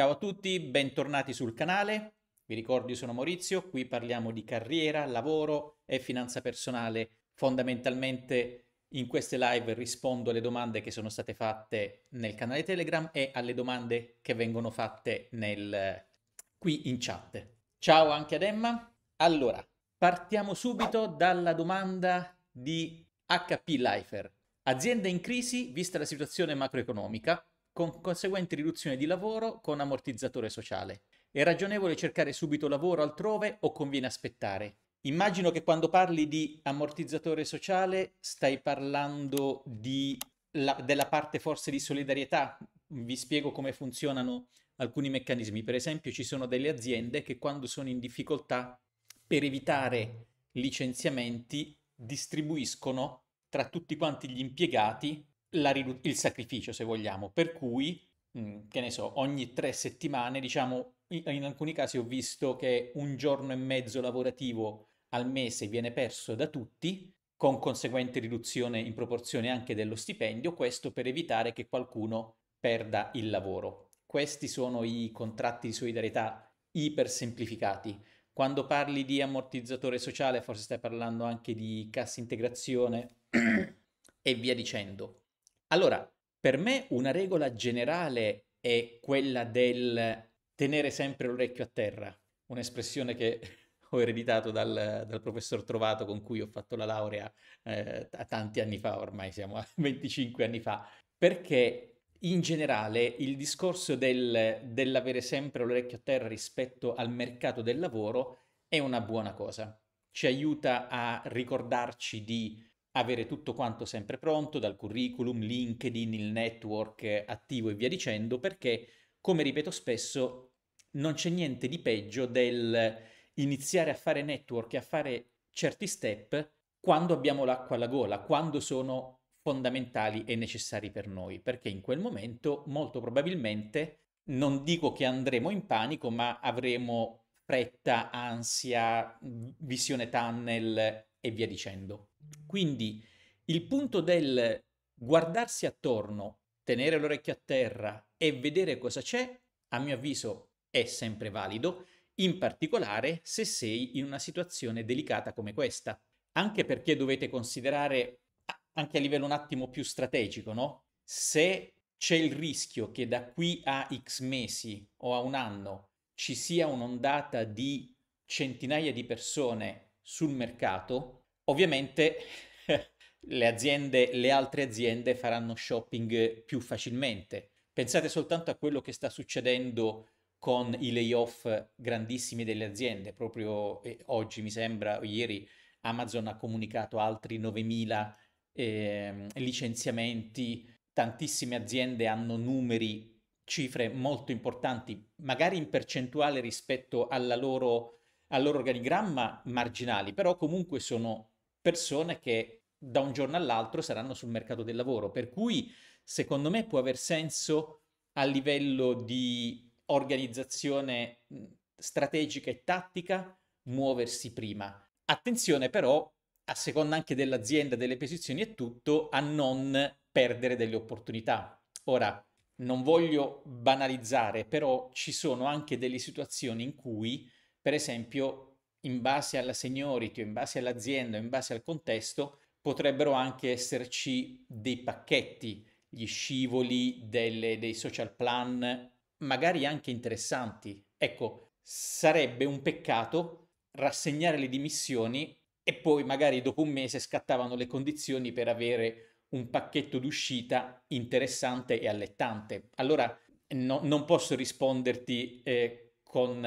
Ciao a tutti, bentornati sul canale. Vi ricordo, io sono Maurizio, qui parliamo di carriera, lavoro e finanza personale. Fondamentalmente in queste live rispondo alle domande che sono state fatte nel canale Telegram e alle domande che vengono fatte nel... qui in chat. Ciao anche ad Emma. Allora, partiamo subito dalla domanda di HP Lifer. Azienda in crisi vista la situazione macroeconomica, con conseguente riduzione di lavoro con ammortizzatore sociale. È ragionevole cercare subito lavoro altrove o conviene aspettare? Immagino che quando parli di ammortizzatore sociale stai parlando la, della parte forse di solidarietà. Vi spiego come funzionano alcuni meccanismi. Per esempio ci sono delle aziende che quando sono in difficoltà per evitare licenziamenti distribuiscono tra tutti quanti gli impiegati ridu- il sacrificio, se vogliamo, per cui, mh, mhmm, che ne so, ogni tre settimane, diciamo, in, in alcuni casi ho visto che un giorno e mezzo lavorativo al mese viene perso da tutti, con conseguente riduzione in proporzione anche dello stipendio, questo per evitare che qualcuno perda il lavoro. Questi sono i contratti di solidarietà iper semplificati. Quando parli di ammortizzatore sociale, forse stai parlando anche di cassa integrazione e via dicendo. Allora, per me una regola generale è quella del tenere sempre l'orecchio a terra, un'espressione che ho ereditato dal, dal professor Trovato con cui ho fatto la laurea eh, tanti anni fa, ormai siamo a 25 anni fa, perché in generale il discorso del, dell'avere sempre l'orecchio a terra rispetto al mercato del lavoro è una buona cosa, ci aiuta a ricordarci di avere tutto quanto sempre pronto, dal curriculum, LinkedIn, il network attivo e via dicendo, perché, come ripeto spesso, non c'è niente di peggio del iniziare a fare network e a fare certi step quando abbiamo l'acqua alla gola, quando sono fondamentali e necessari per noi, perché in quel momento molto probabilmente non dico che andremo in panico, ma avremo fretta, ansia, visione tunnel e via dicendo. Quindi il punto del guardarsi attorno, tenere l'orecchio a terra e vedere cosa c'è, a mio avviso è sempre valido, in particolare se sei in una situazione delicata come questa. Anche perché dovete considerare, anche a livello un attimo più strategico, no? Se c'è il rischio che da qui a X mesi o a un anno ci sia un'ondata di centinaia di persone sul mercato, Ovviamente le aziende, le altre aziende faranno shopping più facilmente. Pensate soltanto a quello che sta succedendo con i layoff grandissimi delle aziende. Proprio eh, oggi, mi sembra, o ieri, Amazon ha comunicato altri 9.000 eh, licenziamenti. Tantissime aziende hanno numeri, cifre molto importanti, magari in percentuale rispetto loro, al loro organigramma marginali, però comunque sono persone che da un giorno all'altro saranno sul mercato del lavoro, per cui secondo me può aver senso a livello di organizzazione strategica e tattica muoversi prima. Attenzione però, a seconda anche dell'azienda, delle posizioni e tutto, a non perdere delle opportunità. Ora, non voglio banalizzare, però ci sono anche delle situazioni in cui, per esempio, in base alla seniority, in base all'azienda, in base al contesto, potrebbero anche esserci dei pacchetti, gli scivoli delle, dei social plan, magari anche interessanti. Ecco, sarebbe un peccato rassegnare le dimissioni e poi magari dopo un mese scattavano le condizioni per avere un pacchetto d'uscita interessante e allettante. Allora no, non posso risponderti eh, con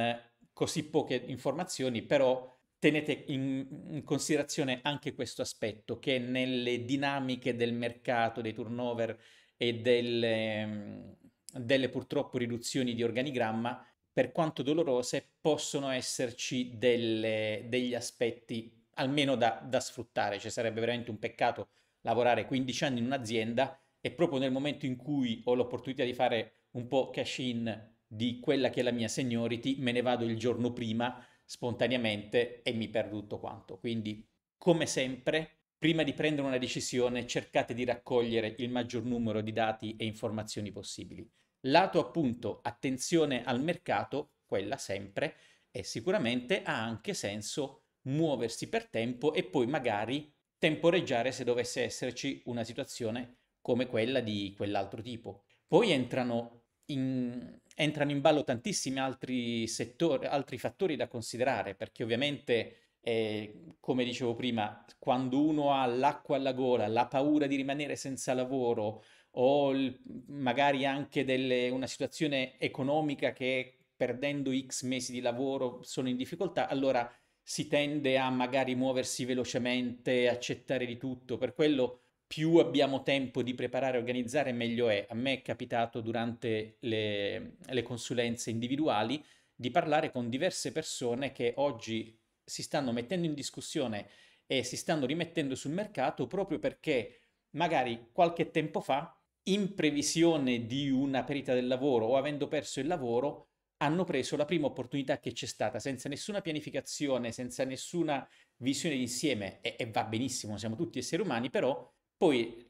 così poche informazioni, però tenete in, considerazione anche questo aspetto che nelle dinamiche del mercato, dei turnover e delle, mm, delle purtroppo riduzioni di organigramma, per quanto dolorose, possono esserci delle, degli aspetti almeno da, da sfruttare. Cioè sarebbe veramente un peccato lavorare 15 anni in un'azienda e proprio nel momento in cui ho l'opportunità di fare un po' cash in di quella che è la mia seniority, me ne vado il giorno prima spontaneamente e mi perdo tutto quanto. Quindi, come sempre, prima di prendere una decisione cercate di raccogliere il maggior numero di dati e informazioni possibili. Lato appunto attenzione al mercato, quella sempre, e sicuramente ha anche senso muoversi per tempo e poi magari temporeggiare se dovesse esserci una situazione come quella di quell'altro tipo. Poi entrano in entrano in ballo tantissimi altri settori, altri fattori da considerare, perché ovviamente, eh, come dicevo prima, quando uno ha l'acqua alla gola, la paura di rimanere senza lavoro o il, magari anche delle, una situazione economica che perdendo X mesi di lavoro sono in difficoltà, allora si tende a magari muoversi velocemente, accettare di tutto. Per quello più abbiamo tempo di preparare e organizzare, meglio è. A me è capitato durante le, le, consulenze individuali di parlare con diverse persone che oggi si stanno mettendo in discussione e si stanno rimettendo sul mercato proprio perché magari qualche tempo fa, in previsione di una perita del lavoro o avendo perso il lavoro, hanno preso la prima opportunità che c'è stata, senza nessuna pianificazione, senza nessuna visione d'insieme, e, e va benissimo, siamo tutti esseri umani, però poi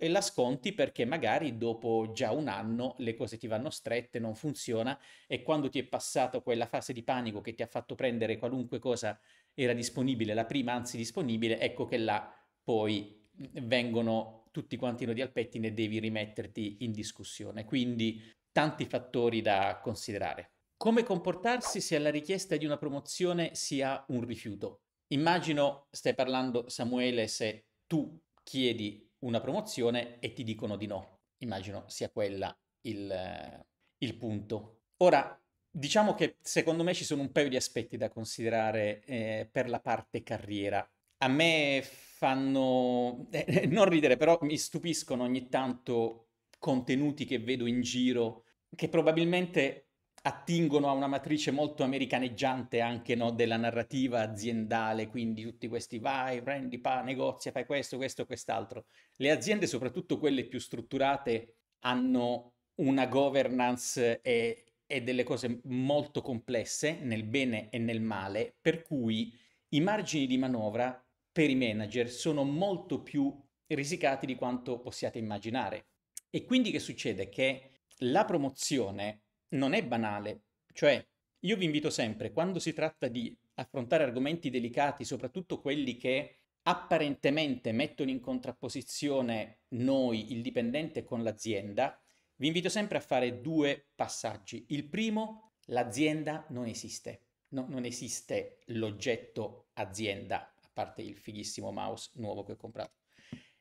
la sconti perché magari dopo già un anno le cose ti vanno strette, non funziona e quando ti è passata quella fase di panico che ti ha fatto prendere qualunque cosa era disponibile, la prima anzi disponibile, ecco che là poi mhmm, vengono tutti quanti nodi al pettine e devi rimetterti in discussione. Quindi tanti fattori da considerare. Come comportarsi se alla richiesta di una promozione si ha un rifiuto? Immagino stai parlando Samuele se tu chiedi una promozione e ti dicono di no. Immagino sia quella il, eh, il punto. Ora, diciamo che secondo me ci sono un paio di aspetti da considerare eh, per la parte carriera. A me fanno, eh, eh, non ridere, però mi stupiscono ogni tanto contenuti che vedo in giro che probabilmente attingono a una matrice molto americaneggiante anche no, della narrativa aziendale, quindi tutti questi vai, prendi, pa, negozia, fai questo, questo, quest'altro. Le aziende, soprattutto quelle più strutturate, hanno una governance e, e delle cose molto complesse nel bene e nel male, per cui i margini di manovra per i manager sono molto più risicati di quanto possiate immaginare. E quindi che succede? Che la promozione non è banale. Cioè, io vi invito sempre, quando si tratta di affrontare argomenti delicati, soprattutto quelli che apparentemente mettono in contrapposizione noi, il dipendente, con l'azienda, vi invito sempre a fare due passaggi. Il primo, l'azienda non esiste. No, non esiste l'oggetto azienda, a parte il fighissimo mouse nuovo che ho comprato.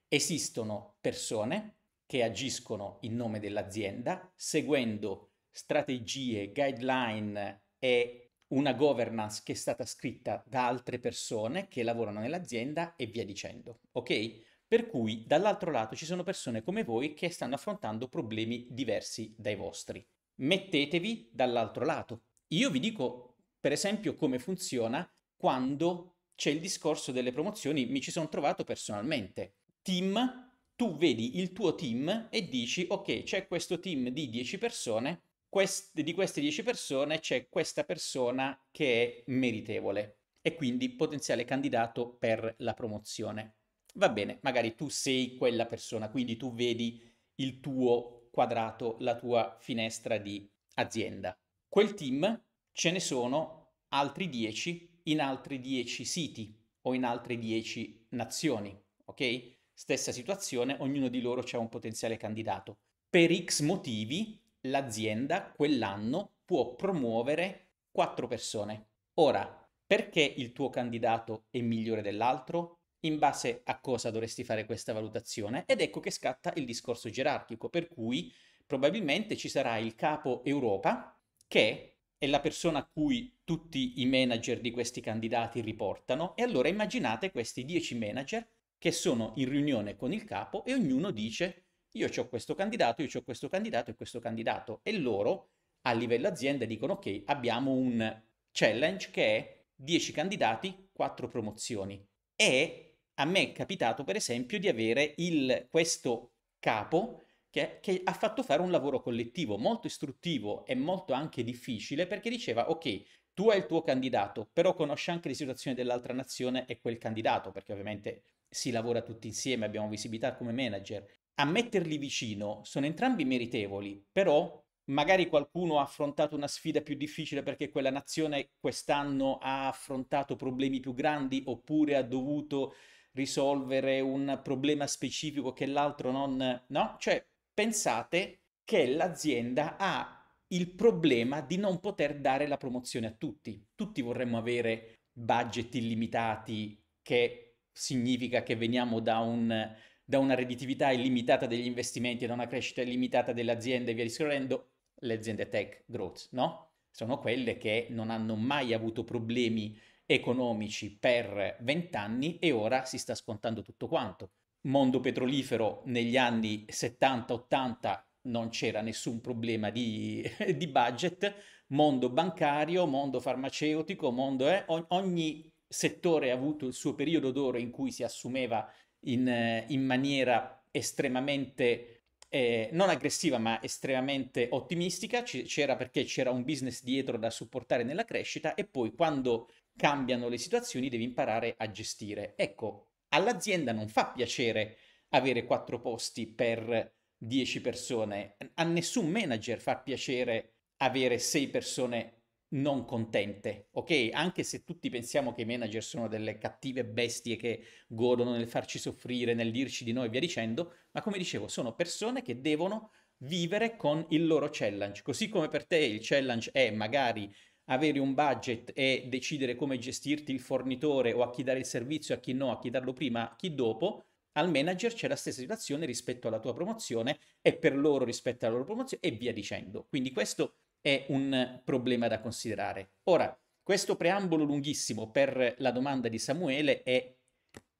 Esistono persone che agiscono in nome dell'azienda seguendo strategie, guideline e una governance che è stata scritta da altre persone che lavorano nell'azienda e via dicendo, ok? Per cui dall'altro lato ci sono persone come voi che stanno affrontando problemi diversi dai vostri. Mettetevi dall'altro lato. Io vi dico, per esempio, come funziona quando c'è il discorso delle promozioni, mi ci sono trovato personalmente. Team, tu vedi il tuo team e dici, ok, c'è questo team di 10 persone, quest- di queste 10 persone c'è questa persona che è meritevole e quindi potenziale candidato per la promozione. Va bene, magari tu sei quella persona, quindi tu vedi il tuo quadrato, la tua finestra di azienda. Quel team ce ne sono altri 10 in altri 10 siti o in altre 10 nazioni, ok? Stessa situazione, ognuno di loro c'è un potenziale candidato. Per X motivi l'azienda quell'anno può promuovere quattro persone. Ora, perché il tuo candidato è migliore dell'altro? In base a cosa dovresti fare questa valutazione? Ed ecco che scatta il discorso gerarchico, per cui probabilmente ci sarà il capo Europa che è la persona a cui tutti i manager di questi candidati riportano e allora immaginate questi 10 manager che sono in riunione con il capo e ognuno dice io ho questo candidato, io ho questo candidato e questo candidato. E loro a livello azienda dicono ok, abbiamo un challenge che è 10 candidati, 4 promozioni. E a me è capitato per esempio di avere il, questo capo che, che, ha fatto fare un lavoro collettivo molto istruttivo e molto anche difficile perché diceva ok, tu hai il tuo candidato, però conosci anche le situazioni dell'altra nazione e quel candidato, perché ovviamente si lavora tutti insieme, abbiamo visibilità come manager a metterli vicino sono entrambi meritevoli, però magari qualcuno ha affrontato una sfida più difficile perché quella nazione quest'anno ha affrontato problemi più grandi oppure ha dovuto risolvere un problema specifico che l'altro non... No? Cioè, pensate che l'azienda ha il problema di non poter dare la promozione a tutti. Tutti vorremmo avere budget illimitati, che significa che veniamo da un da una redditività illimitata degli investimenti, da una crescita illimitata delle aziende e via discorrendo, le aziende tech growth, no? Sono quelle che non hanno mai avuto problemi economici per vent'anni e ora si sta scontando tutto quanto. Mondo petrolifero negli anni 70-80 non c'era nessun problema di, di, budget, mondo bancario, mondo farmaceutico, mondo, eh, ogni settore ha avuto il suo periodo d'oro in cui si assumeva in, eh, in maniera estremamente, eh, non aggressiva, ma estremamente ottimistica, C- c'era perché c'era un business dietro da supportare nella crescita e poi quando cambiano le situazioni devi imparare a gestire. Ecco, all'azienda non fa piacere avere quattro posti per dieci persone, a nessun manager fa piacere avere sei persone non contente, ok? Anche se tutti pensiamo che i manager sono delle cattive bestie che godono nel farci soffrire, nel dirci di noi e via dicendo, ma come dicevo, sono persone che devono vivere con il loro challenge. Così come per te il challenge è magari avere un budget e decidere come gestirti il fornitore o a chi dare il servizio, a chi no, a chi darlo prima, a chi dopo, al manager c'è la stessa situazione rispetto alla tua promozione e per loro rispetto alla loro promozione e via dicendo. Quindi questo è un problema da considerare. Ora, questo preambolo lunghissimo per la domanda di Samuele è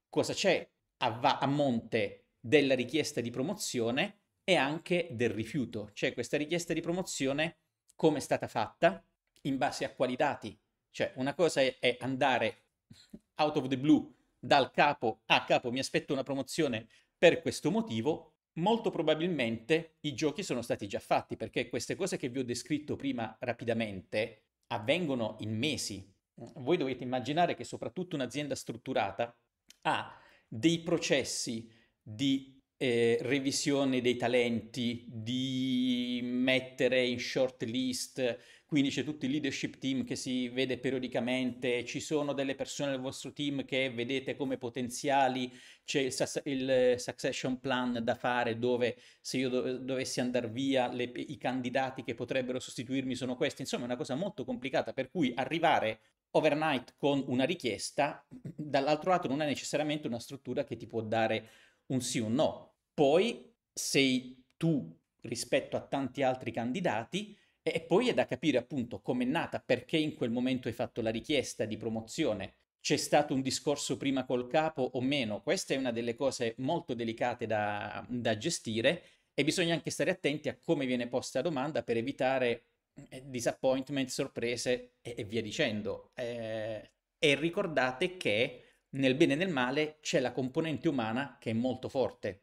cosa c'è a, va- a monte della richiesta di promozione e anche del rifiuto. Cioè questa richiesta di promozione come è stata fatta, in base a quali dati. Cioè una cosa è, è andare out of the blue dal capo a ah, capo, mi aspetto una promozione per questo motivo, molto probabilmente i giochi sono stati già fatti, perché queste cose che vi ho descritto prima rapidamente avvengono in mesi. Voi dovete immaginare che soprattutto un'azienda strutturata ha dei processi di eh, revisione dei talenti, di mettere in short list, quindi c'è tutto il leadership team che si vede periodicamente, ci sono delle persone del vostro team che vedete come potenziali, c'è il, il succession plan da fare dove se io do- dovessi andare via le- i candidati che potrebbero sostituirmi sono questi, insomma è una cosa molto complicata per cui arrivare overnight con una richiesta, dall'altro lato non è necessariamente una struttura che ti può dare un sì o un no, poi sei tu rispetto a tanti altri candidati e poi è da capire appunto com'è nata, perché in quel momento hai fatto la richiesta di promozione, c'è stato un discorso prima col capo o meno, questa è una delle cose molto delicate da, da gestire e bisogna anche stare attenti a come viene posta la domanda per evitare eh, disappointment, sorprese e, e via dicendo. Eh, e ricordate che nel bene e nel male c'è la componente umana che è molto forte,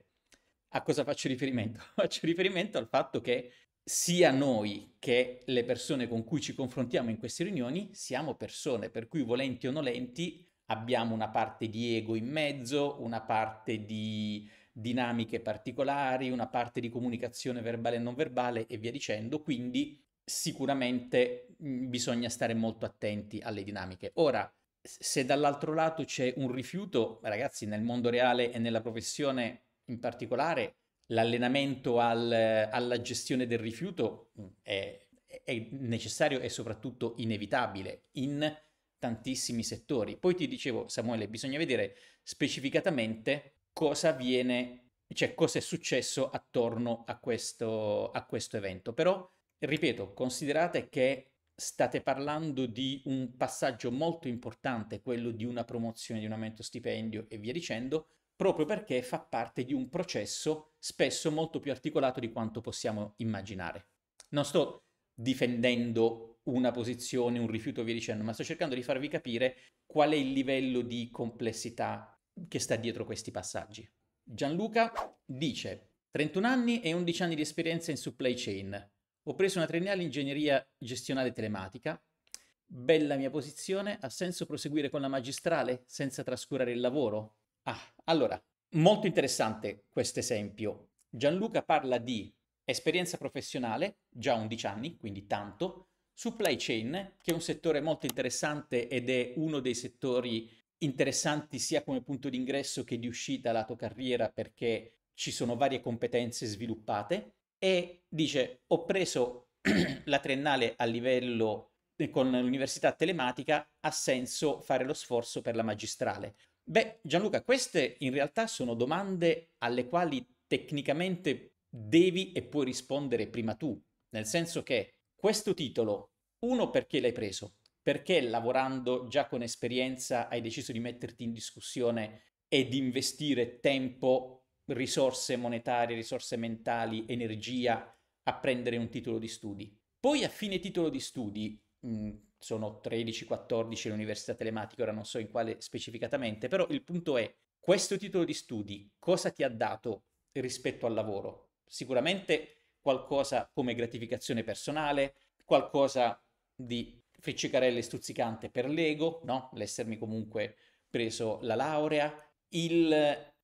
a cosa faccio riferimento? faccio riferimento al fatto che sia noi che le persone con cui ci confrontiamo in queste riunioni siamo persone, per cui volenti o nolenti abbiamo una parte di ego in mezzo, una parte di dinamiche particolari, una parte di comunicazione verbale e non verbale e via dicendo, quindi sicuramente mm, bisogna stare molto attenti alle dinamiche. Ora, se dall'altro lato c'è un rifiuto, ragazzi, nel mondo reale e nella professione in particolare l'allenamento al, alla gestione del rifiuto mm, è, è necessario e soprattutto inevitabile in tantissimi settori. Poi ti dicevo, Samuele, bisogna vedere specificatamente cosa viene, cioè cosa è successo attorno a questo, a questo evento. Però, ripeto, considerate che state parlando di un passaggio molto importante, quello di una promozione, di un aumento stipendio e via dicendo, proprio perché fa parte di un processo spesso molto più articolato di quanto possiamo immaginare. Non sto difendendo una posizione, un rifiuto, via dicendo, ma sto cercando di farvi capire qual è il livello di complessità che sta dietro questi passaggi. Gianluca dice 31 anni e 11 anni di esperienza in supply chain. Ho preso una triennale in ingegneria gestionale telematica. Bella mia posizione, ha senso proseguire con la magistrale senza trascurare il lavoro? Ah, allora, molto interessante questo esempio. Gianluca parla di esperienza professionale, già 11 anni, quindi tanto, supply chain, che è un settore molto interessante ed è uno dei settori interessanti sia come punto d'ingresso che di uscita lato carriera perché ci sono varie competenze sviluppate e dice ho preso la triennale a livello eh, con l'università telematica ha senso fare lo sforzo per la magistrale. Beh, Gianluca, queste in realtà sono domande alle quali tecnicamente devi e puoi rispondere prima tu, nel senso che questo titolo, uno perché l'hai preso, perché lavorando già con esperienza hai deciso di metterti in discussione e di investire tempo, risorse monetarie, risorse mentali, energia a prendere un titolo di studi. Poi a fine titolo di studi, mh, sono 13-14 l'università telematica, ora non so in quale specificatamente, però il punto è questo titolo di studi cosa ti ha dato rispetto al lavoro? Sicuramente qualcosa come gratificazione personale, qualcosa di friccicarelle stuzzicante per l'ego, no? L'essermi comunque preso la laurea, il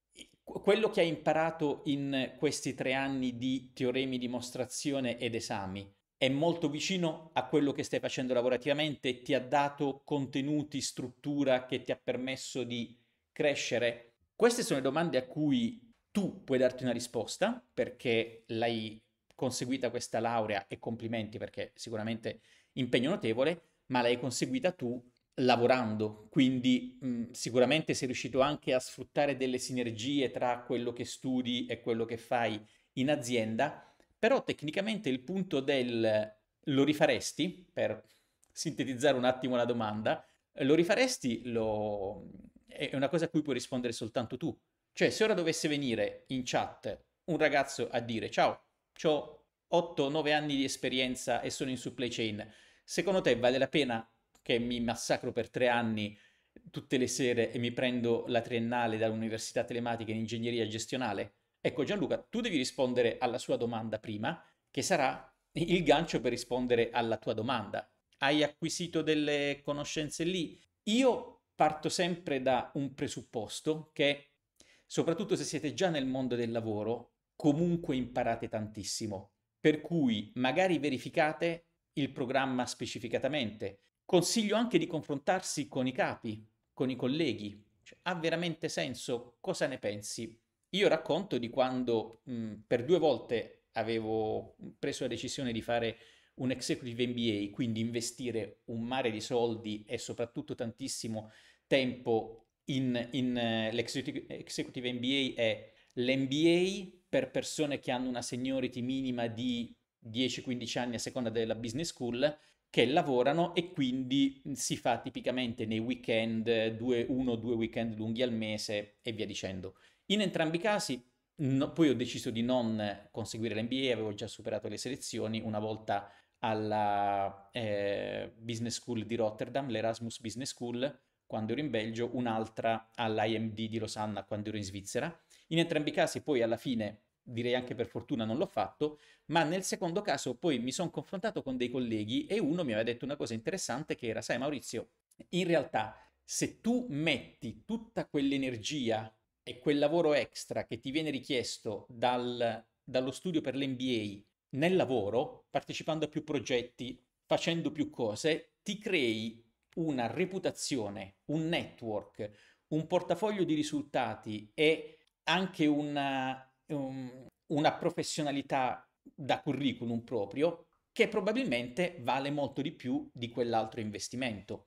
quello che hai imparato in questi tre anni di teoremi, dimostrazione ed esami è molto vicino a quello che stai facendo lavorativamente, ti ha dato contenuti, struttura che ti ha permesso di crescere? Queste sono le domande a cui tu puoi darti una risposta perché l'hai conseguita questa laurea e complimenti perché sicuramente impegno notevole, ma l'hai conseguita tu lavorando, quindi mh, sicuramente sei riuscito anche a sfruttare delle sinergie tra quello che studi e quello che fai in azienda però tecnicamente il punto del lo rifaresti, per sintetizzare un attimo la domanda, lo rifaresti lo... è una cosa a cui puoi rispondere soltanto tu. Cioè, se ora dovesse venire in chat un ragazzo a dire ciao, ho 8-9 anni di esperienza e sono in supply chain, secondo te vale la pena che mi massacro per tre anni tutte le sere e mi prendo la triennale dall'università telematica in ingegneria gestionale? Ecco Gianluca, tu devi rispondere alla sua domanda prima, che sarà il gancio per rispondere alla tua domanda. Hai acquisito delle conoscenze lì? Io parto sempre da un presupposto che, soprattutto se siete già nel mondo del lavoro, comunque imparate tantissimo. Per cui magari verificate il programma specificatamente. Consiglio anche di confrontarsi con i capi, con i colleghi. Cioè, ha veramente senso? Cosa ne pensi? Io racconto di quando mh, per due volte avevo preso la decisione di fare un executive MBA, quindi investire un mare di soldi e soprattutto tantissimo tempo in, in uh, eh, l'executive MBA è l'MBA per persone che hanno una seniority minima di 10-15 anni a seconda della business school che lavorano e quindi si fa tipicamente nei weekend, due, uno o due weekend lunghi al mese e via dicendo. In entrambi i casi, no, poi ho deciso di non conseguire l'MBA, avevo già superato le selezioni una volta alla eh, Business School di Rotterdam, l'Erasmus Business School, quando ero in Belgio, un'altra all'IMD di Losanna quando ero in Svizzera. In entrambi i casi poi alla fine, direi anche per fortuna, non l'ho fatto, ma nel secondo caso poi mi sono confrontato con dei colleghi e uno mi aveva detto una cosa interessante che era, sai Maurizio, in realtà se tu metti tutta quell'energia e quel lavoro extra che ti viene richiesto dal, dallo studio per l'MBA nel lavoro, partecipando a più progetti, facendo più cose, ti crei una reputazione, un network, un portafoglio di risultati e anche una, um, una professionalità da curriculum proprio che probabilmente vale molto di più di quell'altro investimento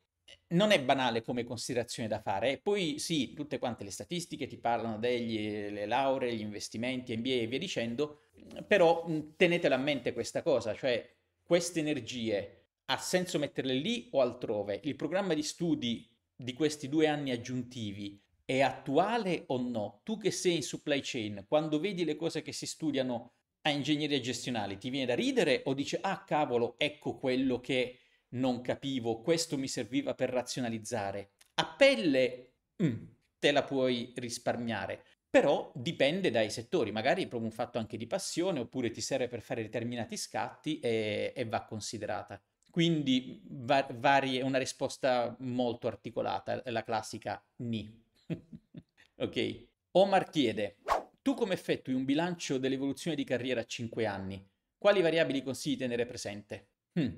non è banale come considerazione da fare. E poi sì, tutte quante le statistiche ti parlano delle lauree, gli investimenti, MBA e via dicendo, però tenetela a mente questa cosa, cioè queste energie ha senso metterle lì o altrove? Il programma di studi di questi due anni aggiuntivi è attuale o no? Tu che sei in supply chain, quando vedi le cose che si studiano a ingegneria gestionale, ti viene da ridere o dici ah cavolo, ecco quello che non capivo, questo mi serviva per razionalizzare. A pelle mm, te la puoi risparmiare, però dipende dai settori, magari è proprio un fatto anche di passione oppure ti serve per fare determinati scatti e, e va considerata. Quindi va- varie, una risposta molto articolata, la classica ni. ok. Omar chiede, tu come effettui un bilancio dell'evoluzione di carriera a 5 anni? Quali variabili consigli tenere presente? Hmm.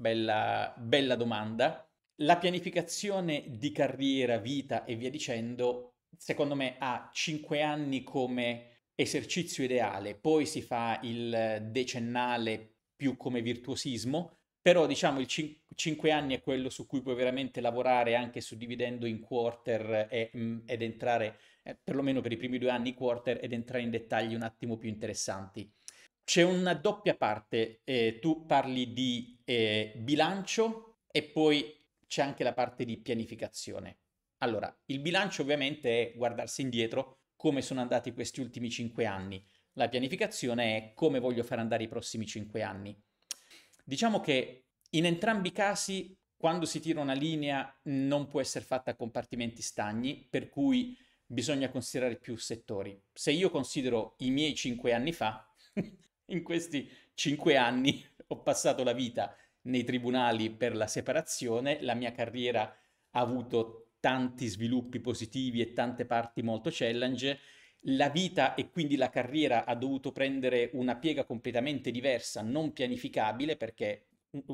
Bella, bella domanda. La pianificazione di carriera, vita e via dicendo, secondo me ha 5 anni come esercizio ideale, poi si fa il decennale più come virtuosismo, però diciamo il 5 cin- anni è quello su cui puoi veramente lavorare anche suddividendo in quarter e, mm, ed entrare, eh, perlomeno per i primi due anni quarter, ed entrare in dettagli un attimo più interessanti. C'è una doppia parte, eh, tu parli di eh, bilancio e poi c'è anche la parte di pianificazione. Allora, il bilancio ovviamente è guardarsi indietro come sono andati questi ultimi cinque anni. La pianificazione è come voglio far andare i prossimi cinque anni. Diciamo che in entrambi i casi, quando si tira una linea, non può essere fatta a compartimenti stagni, per cui bisogna considerare più settori. Se io considero i miei cinque anni fa, in questi cinque anni ho passato la vita nei tribunali per la separazione, la mia carriera ha avuto tanti sviluppi positivi e tante parti molto challenge, la vita e quindi la carriera ha dovuto prendere una piega completamente diversa, non pianificabile, perché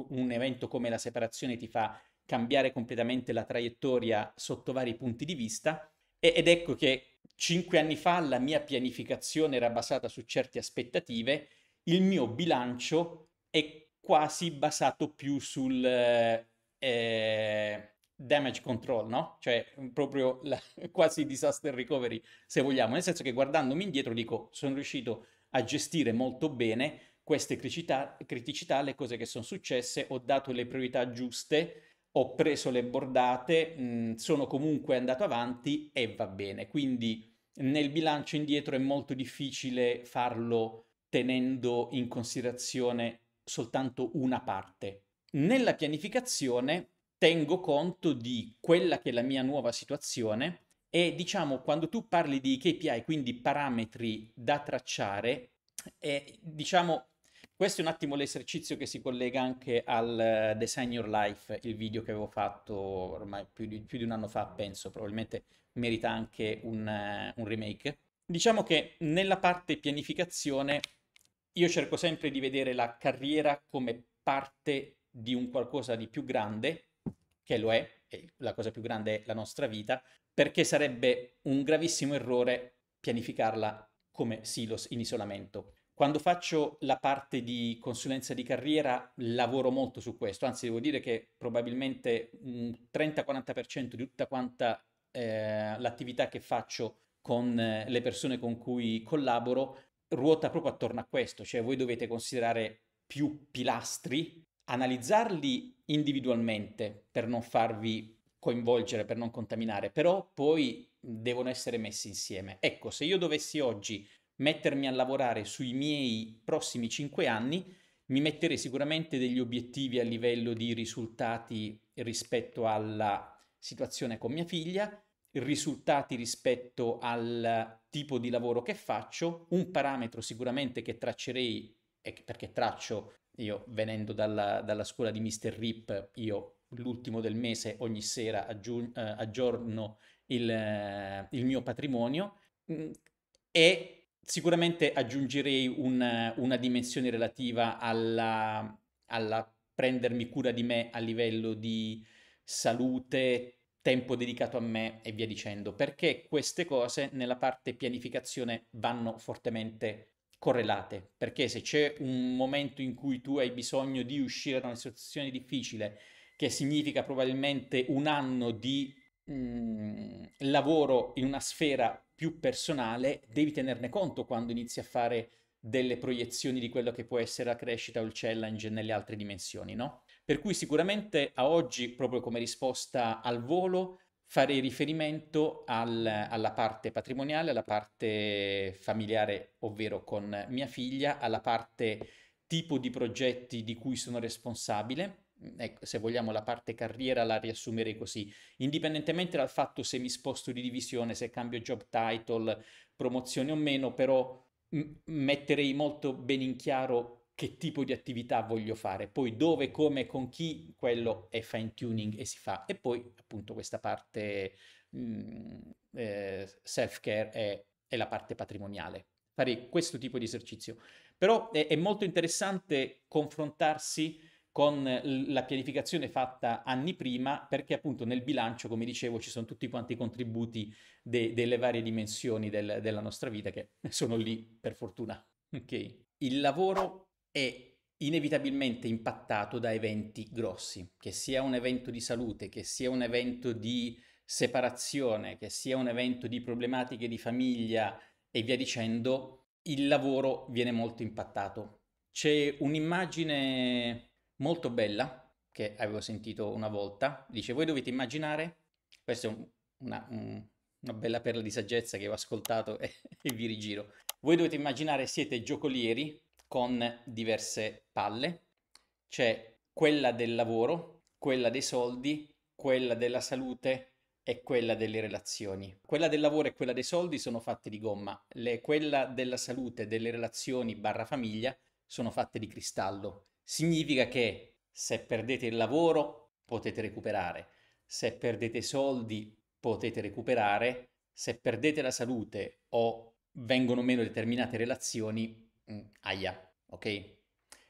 un evento come la separazione ti fa cambiare completamente la traiettoria sotto vari punti di vista. Ed ecco che cinque anni fa la mia pianificazione era basata su certe aspettative il mio bilancio è quasi basato più sul eh, eh damage control, no? Cioè mm, proprio la, quasi disaster recovery, se vogliamo. Nel senso che guardandomi indietro dico, sono riuscito a gestire molto bene queste criticità, criticità, le cose che sono successe, ho dato le priorità giuste, ho preso le bordate, mh, mm, sono comunque andato avanti e va bene. Quindi nel bilancio indietro è molto difficile farlo tenendo in considerazione soltanto una parte. Nella pianificazione tengo conto di quella che è la mia nuova situazione e diciamo quando tu parli di KPI, quindi parametri da tracciare, eh, diciamo questo è un attimo l'esercizio che si collega anche al Design eh, Your Life, il video che avevo fatto ormai più di, più di un anno fa, penso, probabilmente merita anche un, eh, un remake. Diciamo che nella parte pianificazione io cerco sempre di vedere la carriera come parte di un qualcosa di più grande, che lo è, e la cosa più grande è la nostra vita, perché sarebbe un gravissimo errore pianificarla come silos in isolamento. Quando faccio la parte di consulenza di carriera lavoro molto su questo, anzi devo dire che probabilmente un 30-40% di tutta quanta eh, l'attività che faccio con eh, le persone con cui collaboro ruota proprio attorno a questo, cioè voi dovete considerare più pilastri, analizzarli individualmente per non farvi coinvolgere, per non contaminare, però poi devono essere messi insieme. Ecco, se io dovessi oggi mettermi a lavorare sui miei prossimi cinque anni, mi metterei sicuramente degli obiettivi a livello di risultati rispetto alla situazione con mia figlia risultati rispetto al tipo di lavoro che faccio, un parametro sicuramente che traccerei, perché traccio io venendo dalla, dalla scuola di Mr. Rip, io l'ultimo del mese ogni sera aggiun- eh, aggiorno il, eh, il, mio patrimonio mm, e sicuramente aggiungerei un, una dimensione relativa alla, alla prendermi cura di me a livello di salute, tempo dedicato a me e via dicendo, perché queste cose nella parte pianificazione vanno fortemente correlate, perché se c'è un momento in cui tu hai bisogno di uscire da una situazione difficile, che significa probabilmente un anno di mh, mm, lavoro in una sfera più personale, devi tenerne conto quando inizi a fare delle proiezioni di quello che può essere la crescita o il challenge nelle altre dimensioni, no? Per cui sicuramente a oggi, proprio come risposta al volo, farei riferimento al, alla parte patrimoniale, alla parte familiare, ovvero con mia figlia, alla parte tipo di progetti di cui sono responsabile. Ecco, se vogliamo la parte carriera la riassumerei così, indipendentemente dal fatto se mi sposto di divisione, se cambio job title, promozione o meno, però m- metterei molto ben in chiaro che tipo di attività voglio fare, poi dove, come, con chi, quello è fine tuning e si fa. E poi appunto questa parte mh, mm, eh, self-care è, è, la parte patrimoniale. Fare questo tipo di esercizio. Però è, è molto interessante confrontarsi con la pianificazione fatta anni prima, perché appunto nel bilancio, come dicevo, ci sono tutti quanti i contributi de- delle varie dimensioni del- della nostra vita che sono lì per fortuna. Ok. Il lavoro è inevitabilmente impattato da eventi grossi, che sia un evento di salute, che sia un evento di separazione, che sia un evento di problematiche di famiglia e via dicendo, il lavoro viene molto impattato. C'è un'immagine molto bella che avevo sentito una volta, dice voi dovete immaginare, questa è un, una, un, una bella perla di saggezza che ho ascoltato e, e vi rigiro, voi dovete immaginare siete giocolieri con diverse palle. C'è quella del lavoro, quella dei soldi, quella della salute e quella delle relazioni. Quella del lavoro e quella dei soldi sono fatte di gomma, Le, quella della salute, delle relazioni barra famiglia sono fatte di cristallo. Significa che se perdete il lavoro potete recuperare, se perdete i soldi potete recuperare, se perdete la salute o vengono meno determinate relazioni Mm, aia, ok?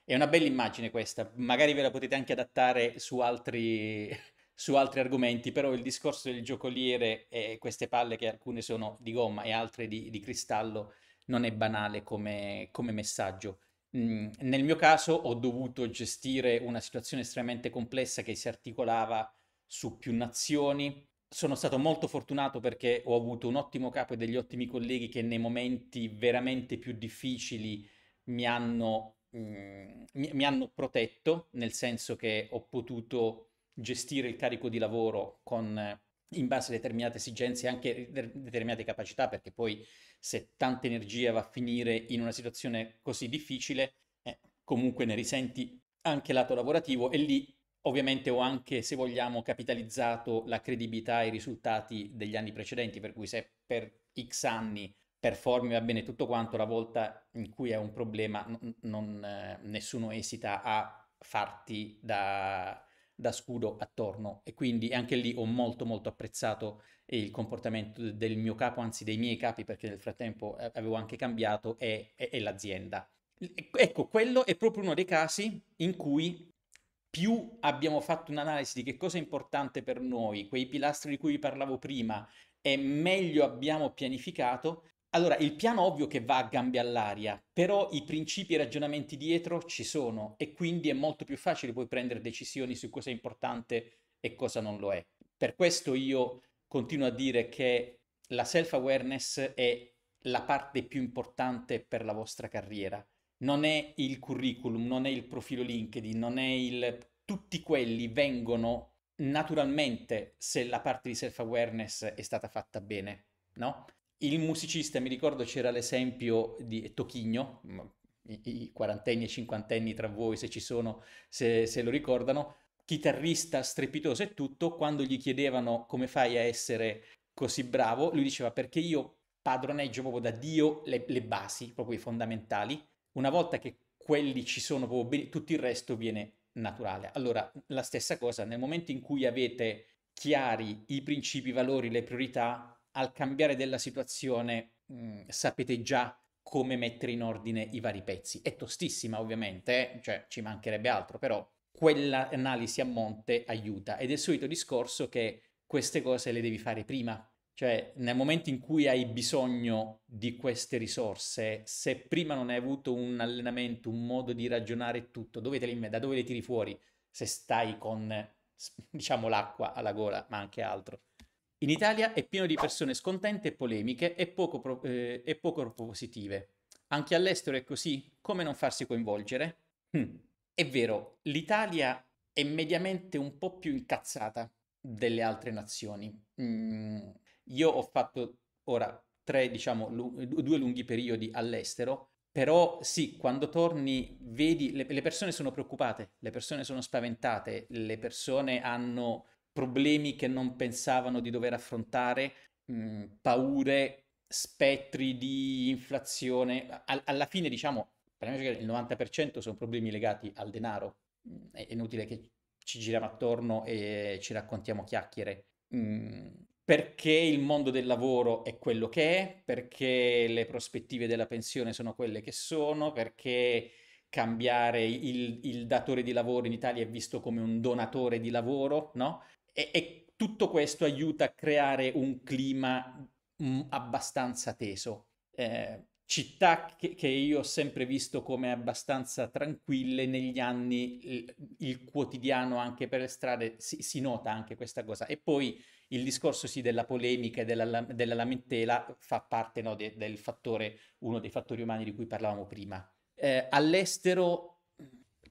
È una bella immagine questa, magari ve la potete anche adattare su altri, su altri argomenti, però il discorso del giocoliere e queste palle che alcune sono di gomma e altre di, di cristallo non è banale come, come messaggio. Mm, nel mio caso ho dovuto gestire una situazione estremamente complessa che si articolava su più nazioni, sono stato molto fortunato perché ho avuto un ottimo capo e degli ottimi colleghi che nei momenti veramente più difficili mi hanno, mh, mm, mi, hanno protetto, nel senso che ho potuto gestire il carico di lavoro con in base a determinate esigenze e anche determinate capacità, perché poi se tanta energia va a finire in una situazione così difficile, eh, comunque ne risenti anche lato lavorativo e lì Ovviamente ho anche, se vogliamo, capitalizzato la credibilità e i risultati degli anni precedenti, per cui se per X anni performi va bene tutto quanto, la volta in cui è un problema non, non, eh, nessuno esita a farti da, da scudo attorno e quindi anche lì ho molto molto apprezzato il comportamento del mio capo, anzi dei miei capi perché nel frattempo avevo anche cambiato e, e, e l'azienda. Ecco, quello è proprio uno dei casi in cui più abbiamo fatto un'analisi di che cosa è importante per noi, quei pilastri di cui vi parlavo prima, e meglio abbiamo pianificato, allora, il piano ovvio che va a gambe all'aria, però i principi e i ragionamenti dietro ci sono e quindi è molto più facile poi prendere decisioni su cosa è importante e cosa non lo è. Per questo io continuo a dire che la self-awareness è la parte più importante per la vostra carriera non è il curriculum, non è il profilo LinkedIn, non è il... Tutti quelli vengono naturalmente se la parte di self-awareness è stata fatta bene, no? Il musicista, mi ricordo c'era l'esempio di Tochigno, i, quarantenni e cinquantenni tra voi se ci sono, se, se lo ricordano, chitarrista strepitoso e tutto, quando gli chiedevano come fai a essere così bravo, lui diceva perché io padroneggio proprio da Dio le, le basi, proprio i fondamentali, una volta che quelli ci sono proprio bene, tutto il resto viene naturale. Allora, la stessa cosa, nel momento in cui avete chiari i principi, i valori, le priorità, al cambiare della situazione mh, mm, sapete già come mettere in ordine i vari pezzi. È tostissima ovviamente, eh, cioè ci mancherebbe altro, però quell'analisi a monte aiuta ed è il solito discorso che queste cose le devi fare prima cioè, nel momento in cui hai bisogno di queste risorse, se prima non hai avuto un allenamento, un modo di ragionare tutto, dove te le, da dove le tiri fuori? Se stai con, diciamo, l'acqua alla gola, ma anche altro. In Italia è pieno di persone scontente e polemiche e poco, pro- eh, e poco propositive. Anche all'estero è così? Come non farsi coinvolgere? Hm. È vero, l'Italia è mediamente un po' più incazzata delle altre nazioni. Mm io ho fatto ora tre, diciamo, lu- due lunghi periodi all'estero, però sì, quando torni vedi, le, le persone sono preoccupate, le persone sono spaventate, le persone hanno problemi che non pensavano di dover affrontare, mh, mm, paure, spettri di inflazione. All- alla fine, diciamo, il 90% sono problemi legati al denaro. Mm, è inutile che ci giriamo attorno e ci raccontiamo chiacchiere. Mm, perché il mondo del lavoro è quello che è, perché le prospettive della pensione sono quelle che sono, perché cambiare il, il datore di lavoro in Italia è visto come un donatore di lavoro, no? E, e tutto questo aiuta a creare un clima mm, abbastanza teso. Eh, città che, che, io ho sempre visto come abbastanza tranquille, negli anni il, il quotidiano anche per le strade si, si nota anche questa cosa. E poi il discorso sì, della polemica e della, della lamentela fa parte no, de, del fattore, uno dei fattori umani di cui parlavamo prima. Eh, all'estero,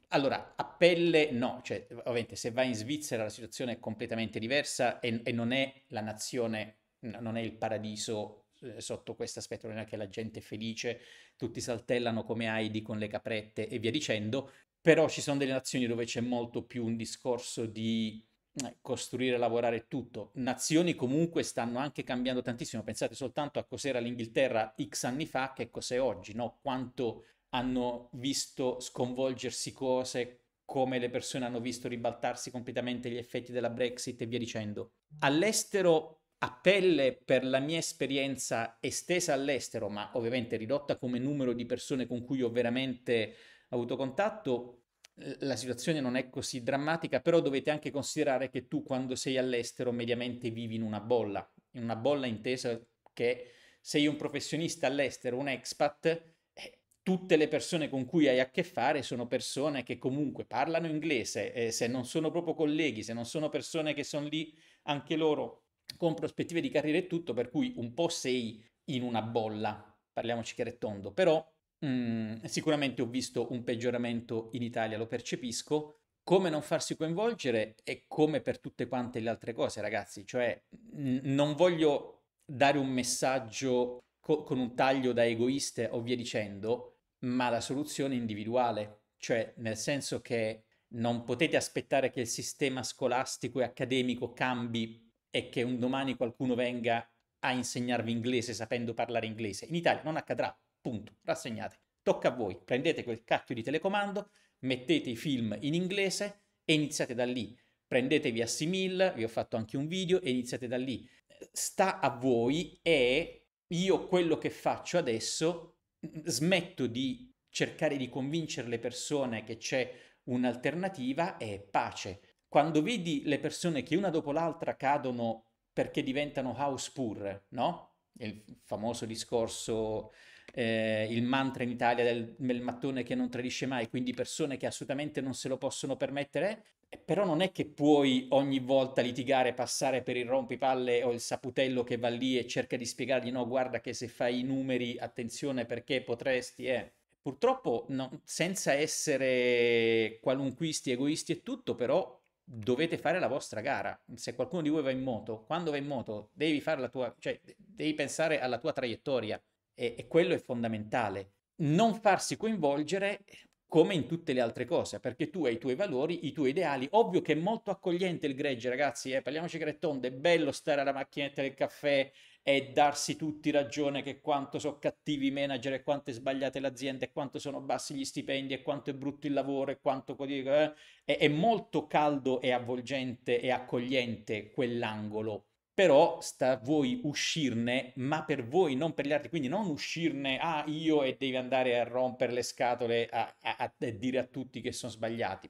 allora, a pelle no, cioè ovviamente se vai in Svizzera la situazione è completamente diversa e, e non è la nazione, non è il paradiso eh, sotto questo aspetto, non è che la gente è felice, tutti saltellano come Heidi con le caprette e via dicendo, però ci sono delle nazioni dove c'è molto più un discorso di eh, costruire, lavorare tutto. Nazioni comunque stanno anche cambiando tantissimo, pensate soltanto a cos'era l'Inghilterra X anni fa che cos'è oggi, no? Quanto hanno visto sconvolgersi cose, come le persone hanno visto ribaltarsi completamente gli effetti della Brexit e via dicendo. All'estero, a pelle per la mia esperienza estesa all'estero, ma ovviamente ridotta come numero di persone con cui ho veramente avuto contatto, Ehm, la situazione non è così drammatica, però dovete anche considerare che tu quando sei all'estero mediamente vivi in una bolla, in una bolla intesa che sei un professionista all'estero, un expat, eh, tutte le persone con cui hai a che fare sono persone che comunque parlano inglese, eh, se non sono proprio colleghi, se non sono persone che sono lì anche loro con prospettive di carriera e tutto, per cui un po' sei in una bolla, parliamoci chiaro e tondo, però Mm, sicuramente ho visto un peggioramento in Italia, lo percepisco. Come non farsi coinvolgere è come per tutte quante le altre cose, ragazzi. Cioè, n- non voglio dare un messaggio co- con un taglio da egoiste o via dicendo, ma la soluzione è individuale. Cioè, nel senso che non potete aspettare che il sistema scolastico e accademico cambi e che un domani qualcuno venga a insegnarvi inglese sapendo parlare inglese. In Italia non accadrà Punto. Rassegnate. Tocca a voi. Prendete quel cacchio di telecomando, mettete i film in inglese e iniziate da lì. Prendetevi a Simil, vi ho fatto anche un video, e iniziate da lì. Sta a voi e io quello che faccio adesso smetto di cercare di convincere le persone che c'è un'alternativa e pace. Quando vedi le persone che una dopo l'altra cadono perché diventano house poor, no? Il famoso discorso eh, il mantra in Italia del, del mattone che non tradisce mai, quindi persone che assolutamente non se lo possono permettere, eh, però non è che puoi ogni volta litigare, passare per il rompipalle o il saputello che va lì e cerca di spiegargli no, guarda che se fai i numeri, attenzione perché potresti, eh. Purtroppo, no, senza essere qualunquisti, egoisti e tutto, però dovete fare la vostra gara. Se qualcuno di voi va in moto, quando va in moto, devi fare la tua, cioè devi pensare alla tua traiettoria. E, e quello è fondamentale. Non farsi coinvolgere eh, come in tutte le altre cose, perché tu hai i tuoi valori, i tuoi ideali. Ovvio che è molto accogliente il gregge, ragazzi, eh, parliamoci grettonde, è bello stare alla macchinetta del caffè e darsi tutti ragione che quanto sono cattivi i manager e quanto è sbagliata l'azienda e quanto sono bassi gli stipendi e quanto è brutto il lavoro e quanto... Eh, è, è molto caldo e avvolgente e accogliente quell'angolo però sta a voi uscirne, ma per voi, non per gli altri. Quindi non uscirne, ah, io e devi andare a rompere le scatole, a, a, a dire a tutti che sono sbagliati.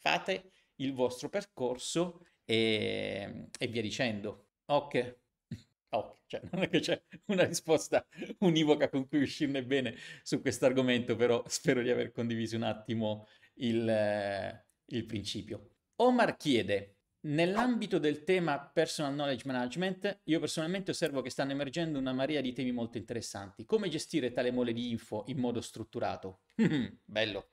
Fate il vostro percorso e, e via dicendo. Ok. Ok, cioè, non è che c'è una risposta univoca con cui uscirne bene su questo argomento, però spero di aver condiviso un attimo il, eh, il principio. Omar chiede, Nell'ambito del tema personal knowledge management, io personalmente osservo che stanno emergendo una marea di temi molto interessanti. Come gestire tale mole di info in modo strutturato? Bello.